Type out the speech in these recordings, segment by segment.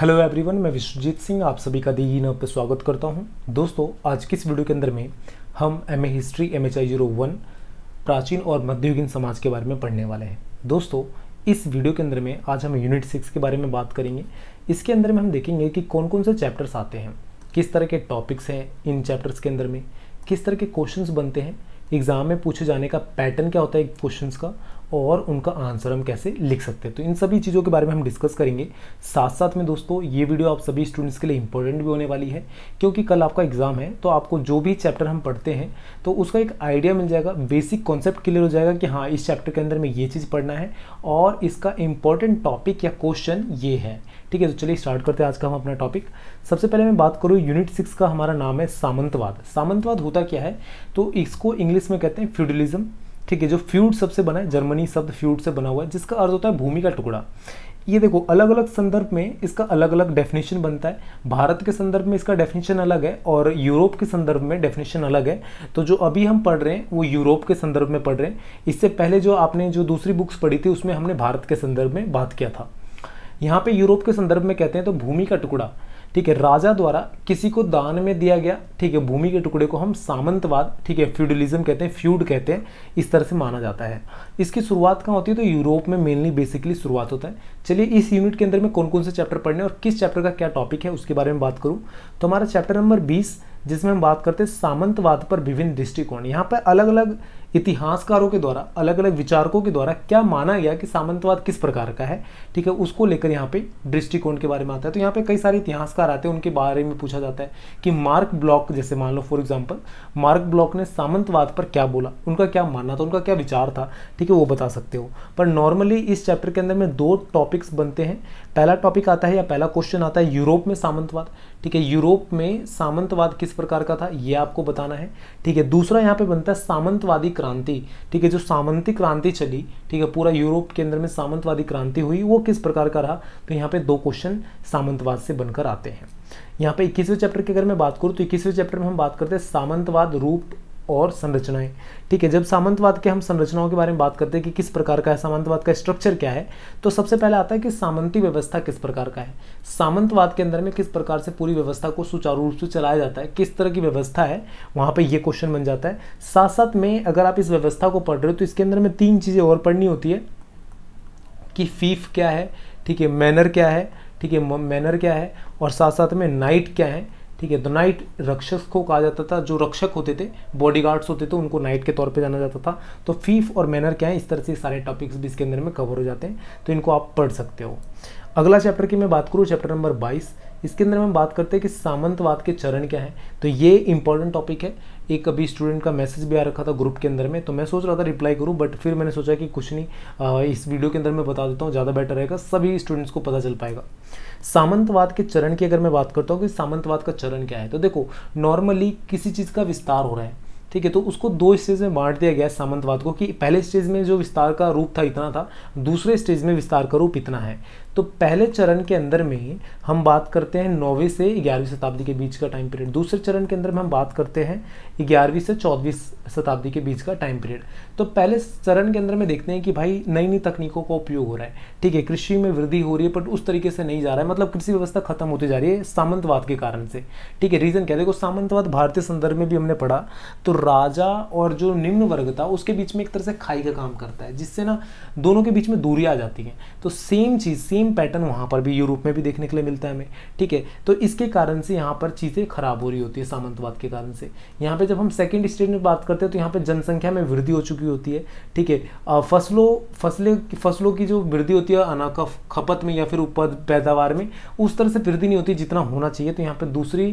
hello everyone मैं विश्वजीत सिंह आप सभी का दी पर स्वागत करता हूं दोस्तों आज किस वीडियो के अंदर में हम M A history M H I zero one प्राचीन और मध्ययुगीन समाज के बारे में पढ़ने वाले हैं दोस्तों इस वीडियो के अंदर में आज हम यूनिट सिक्स के बारे में बात करेंगे इसके अंदर में हम देखेंगे कि कौन कौन से चैप्टर्स आते हैं किस तरह के टॉपिक्स हैं इन चैप्टर्स के अंदर में किस तरह के क्वेश्चन बनते हैं एग्ज़ाम में पूछे जाने का पैटर्न क्या होता है क्वेश्चंस का और उनका आंसर हम कैसे लिख सकते हैं तो इन सभी चीज़ों के बारे में हम डिस्कस करेंगे साथ साथ में दोस्तों ये वीडियो आप सभी स्टूडेंट्स के लिए इंपॉर्टेंट भी होने वाली है क्योंकि कल आपका एग्ज़ाम है तो आपको जो भी चैप्टर हम पढ़ते हैं तो उसका एक आइडिया मिल जाएगा बेसिक कॉन्सेप्ट क्लियर हो जाएगा कि हाँ इस चैप्टर के अंदर में ये चीज़ पढ़ना है और इसका इंपॉर्टेंट टॉपिक या क्वेश्चन ये है ठीक है तो चलिए स्टार्ट करते हैं आज का हम अपना टॉपिक सबसे पहले मैं बात करूँ यूनिट सिक्स का हमारा नाम है सामंतवाद सामंतवाद होता क्या है तो इसको इंग्लिश में कहते हैं फ्यूडलिज्म ठीक है जो फ्यूड सबसे बना है जर्मनी शब्द फ्यूड से बना हुआ है जिसका अर्थ होता है भूमि का टुकड़ा ये देखो अलग अलग संदर्भ में इसका अलग अलग डेफिनेशन बनता है भारत के संदर्भ में इसका डेफिनेशन अलग है और यूरोप के संदर्भ में डेफिनेशन अलग है तो जो अभी हम पढ़ रहे हैं वो यूरोप के संदर्भ में पढ़ रहे हैं इससे पहले जो आपने जो दूसरी बुक्स पढ़ी थी उसमें हमने भारत के संदर्भ में बात किया था यहाँ पे यूरोप के संदर्भ में कहते हैं तो भूमि का टुकड़ा ठीक है राजा द्वारा किसी को दान में दिया गया ठीक है भूमि के टुकड़े को हम सामंतवाद ठीक है फ्यूडलिज्म कहते हैं फ्यूड कहते हैं इस तरह से माना जाता है इसकी शुरुआत कहाँ होती है तो यूरोप में मेनली बेसिकली शुरुआत होता है चलिए इस यूनिट के अंदर में कौन कौन से चैप्टर पढ़ने और किस चैप्टर का क्या टॉपिक है उसके बारे में बात करूँ तो हमारा चैप्टर नंबर बीस जिसमें हम बात करते हैं सामंतवाद पर विभिन्न दृष्टिकोण यहाँ पर अलग अलग इतिहासकारों के द्वारा अलग अलग विचारकों के द्वारा क्या माना गया कि सामंतवाद किस प्रकार का है ठीक है उसको लेकर यहाँ पे दृष्टिकोण के बारे में आता है तो यहाँ पे कई सारे इतिहासकार आते हैं उनके बारे में पूछा जाता है कि मार्क ब्लॉक जैसे मान लो फॉर एग्जाम्पल मार्क ब्लॉक ने सामंतवाद पर क्या बोला उनका क्या मानना था उनका क्या विचार था ठीक है वो बता सकते हो पर नॉर्मली इस चैप्टर के अंदर में दो टॉपिक्स बनते हैं पहला टॉपिक आता है या पहला क्वेश्चन आता है यूरोप में सामंतवाद ठीक है यूरोप में सामंतवाद किस प्रकार का था ये आपको बताना है ठीक है दूसरा यहाँ पे बनता है सामंतवादी क्रांति ठीक है जो सामंती क्रांति चली ठीक है पूरा यूरोप के अंदर में सामंतवादी क्रांति हुई वो किस प्रकार का रहा तो यहाँ पे दो क्वेश्चन सामंतवाद से बनकर आते हैं यहाँ पे इक्कीसवें चैप्टर की अगर मैं बात करूँ तो इक्कीसवें चैप्टर में हम बात करते हैं सामंतवाद रूप और संरचनाएं ठीक है जब सामंतवाद के हम संरचनाओं के बारे में बात करते हैं कि किस प्रकार का है सामंतवाद का स्ट्रक्चर क्या है तो सबसे पहले आता है कि सामंती व्यवस्था किस प्रकार का है सामंतवाद के अंदर में किस प्रकार से पूरी व्यवस्था को सुचारू रूप से चलाया जाता है किस तरह की व्यवस्था है वहाँ पर यह क्वेश्चन बन जाता है साथ साथ में अगर आप इस व्यवस्था को पढ़ रहे हो तो इसके अंदर में तीन चीज़ें और पढ़नी होती है कि फीफ क्या है ठीक है मैनर क्या है ठीक है मैनर क्या है और साथ साथ में नाइट क्या है ठीक है द नाइट रक्षस को कहा जाता था जो रक्षक होते थे बॉडीगार्ड्स होते थे उनको नाइट के तौर पे जाना जाता था तो फीफ और मैनर क्या है इस तरह से सारे टॉपिक्स भी इसके अंदर में कवर हो जाते हैं तो इनको आप पढ़ सकते हो अगला चैप्टर की मैं बात करूँ चैप्टर नंबर बाईस इसके अंदर हम बात करते हैं कि सामंतवाद के चरण क्या हैं तो ये इंपॉर्टेंट टॉपिक है एक अभी स्टूडेंट का मैसेज भी आ रखा था ग्रुप के अंदर में तो मैं सोच रहा था रिप्लाई करूँ बट फिर मैंने सोचा कि कुछ नहीं आ, इस वीडियो के अंदर मैं बता देता हूँ ज़्यादा बेटर रहेगा सभी स्टूडेंट्स को पता चल पाएगा सामंतवाद के चरण की अगर मैं बात करता हूँ कि सामंतवाद का चरण क्या है तो देखो नॉर्मली किसी चीज़ का विस्तार हो रहा है ठीक है तो उसको दो स्टेज में बांट दिया गया है सामंतवाद को कि पहले स्टेज में जो विस्तार का रूप था इतना था दूसरे स्टेज में विस्तार का रूप इतना है तो पहले चरण के अंदर में हम बात करते हैं नौवीं से ग्यारहवीं शताब्दी के बीच का टाइम पीरियड दूसरे चरण के अंदर में हम बात करते हैं ग्यारहवीं से चौदहवीं शताब्दी के बीच का टाइम पीरियड तो पहले चरण के अंदर में देखते हैं कि भाई नई नई तकनीकों का उपयोग हो रहा है ठीक है कृषि में वृद्धि हो रही है बट उस तरीके से नहीं जा रहा है मतलब कृषि व्यवस्था खत्म होती जा रही है सामंतवाद के कारण से ठीक है रीज़न क्या देखो सामंतवाद भारतीय संदर्भ में भी हमने पढ़ा तो राजा और जो निम्न वर्ग था उसके बीच में एक तरह से खाई का काम करता है जिससे ना दोनों के बीच में दूरी आ जाती है तो सेम चीज़ सेम सेम पैटर्न वहाँ पर भी यूरोप में भी देखने के लिए मिलता है हमें ठीक है तो इसके कारण से यहाँ पर चीज़ें खराब हो रही होती है सामंतवाद के कारण से यहाँ पर जब हम सेकेंड स्टेट में बात करते हैं तो यहाँ पर जनसंख्या में वृद्धि हो चुकी होती है ठीक है फसलों फसलें फसलों की जो वृद्धि होती है अना खपत में या फिर उपज पैदावार में उस तरह से वृद्धि नहीं होती जितना होना चाहिए तो यहाँ पर दूसरी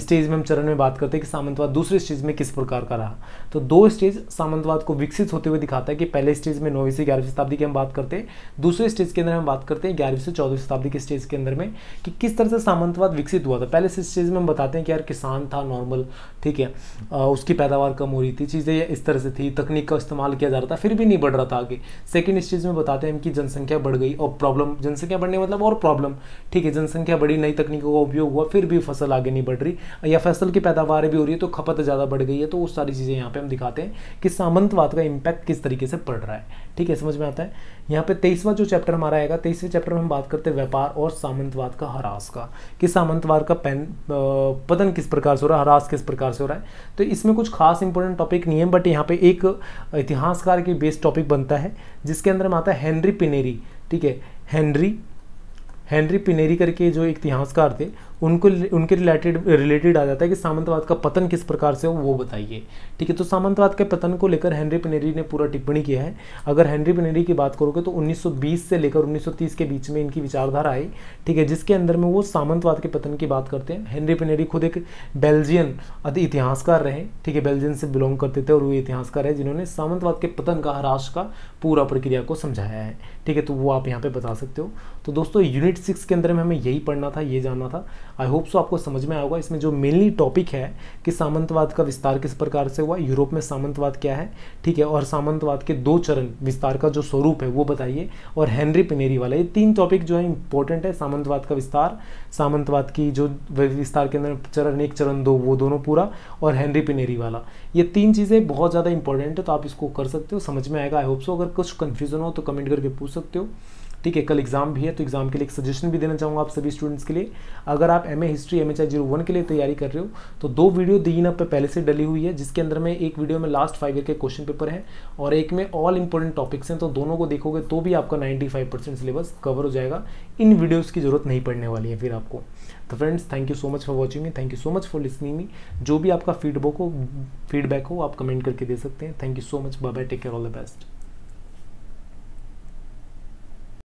स्टेज में हम चरण में बात करते हैं कि सामंतवाद दूसरे स्टेज में किस प्रकार का रहा तो दो स्टेज सामंतवाद को विकसित होते हुए दिखाता है कि पहले स्टेज में नौवीं से ग्यारहवीं शताब्दी की हम बात करते हैं दूसरे स्टेज के अंदर हम बात करते करते हैं ग्यारहवीं से चौदहवीं शताब्दी के स्टेज के अंदर में कि किस तरह से सामंतवाद विकसित हुआ था पहले इस स्टेज में हम बताते हैं कि यार किसान था नॉर्मल ठीक है उसकी पैदावार कम हो रही थी चीज़ें इस तरह से थी तकनीक का इस्तेमाल किया जा रहा था फिर भी नहीं बढ़ रहा था आगे सेकेंड स्टेज में बताते हैं कि जनसंख्या बढ़ गई और प्रॉब्लम जनसंख्या बढ़ने मतलब और प्रॉब्लम ठीक है जनसंख्या बढ़ी नई तकनीकों का उपयोग हुआ फिर भी फसल आगे नहीं बढ़ रही या फसल की पैदावार भी हो रही है तो खपत ज़्यादा बढ़ गई है तो वो सारी चीज़ें यहाँ पर हम दिखाते हैं कि सामंतवाद का इम्पैक्ट किस तरीके से पड़ रहा है ठीक है समझ में आता है यहाँ पे तेईसवा जो चैप्टर हमारा आएगा तेईस तीसरे चैप्टर में हम बात करते हैं व्यापार और सामंतवाद का हरास का कि सामंतवाद का पैन पतन किस प्रकार से हो रहा है हरास किस प्रकार से हो रहा है तो इसमें कुछ खास इंपॉर्टेंट टॉपिक नहीं है बट यहाँ पे एक इतिहासकार के बेस्ड टॉपिक बनता है जिसके अंदर में आता है हेनरी पिनेरी ठीक है हेनरी हेनरी पिनेरी करके जो इतिहासकार थे उनको उनके रिलेटेड रिलेटेड आ जाता है कि सामंतवाद का पतन किस प्रकार से हो वो बताइए ठीक है तो सामंतवाद के पतन को लेकर हेनरी पिनेरी ने पूरा टिप्पणी किया है अगर हेनरी पिनेरी की बात करोगे तो 1920 से लेकर 1930 के बीच में इनकी विचारधारा आई ठीक है जिसके अंदर में वो सामंतवाद के पतन की बात करते हैं हेनरी पिनेरी खुद एक बेल्जियन इतिहासकार रहे ठीक है बेल्जियन से बिलोंग करते थे और वो इतिहासकार है जिन्होंने सामंतवाद के पतन का हराश का पूरा प्रक्रिया को समझाया है ठीक है तो वो आप यहाँ पर बता सकते हो तो दोस्तों यूनिट यूनिट सिक्स के अंदर में हमें यही पढ़ना था ये जानना था आई होप सो आपको समझ में आएगा इसमें जो मेनली टॉपिक है कि सामंतवाद का विस्तार किस प्रकार से हुआ यूरोप में सामंतवाद क्या है ठीक है और सामंतवाद के दो चरण विस्तार का जो स्वरूप है वो बताइए और हेनरी पिनेरी वाला ये तीन टॉपिक जो है इंपॉर्टेंट है सामंतवाद का विस्तार सामंतवाद की जो विस्तार के अंदर चरण एक चरण दो वो दोनों पूरा और हेनरी पिनेरी वाला ये तीन चीज़ें बहुत ज़्यादा इंपॉर्टेंट है तो आप इसको कर सकते हो समझ में आएगा आई होप सो अगर कुछ कन्फ्यूजन हो तो कमेंट करके पूछ सकते हो ठीक है कल एग्जाम भी है तो एग्जाम के लिए एक सजेशन भी देना चाहूँगा आप सभी स्टूडेंट्स के लिए अगर आप M history M H I zero one के लिए तैयारी कर रहे हो तो दो वीडियो दी ना पहले से डली हुई है जिसके अंदर में एक वीडियो में लास्ट फाइव ईयर के क्वेश्चन पेपर हैं और एक में ऑल इंपॉर्टेंट टॉपिक्स हैं तो दोनों को देखोगे तो भी आपका ninety five percent syllabus cover हो जाएगा इन वीडियोज़ की जरूरत नहीं पड़ने वाली है फिर आपको तो friends thank you so much for watching me thank you so much for listening me जो भी आपका फीडबैक हो फीडबैक हो आप कमेंट करके दे सकते हैं thank you so much bye bye take care all the best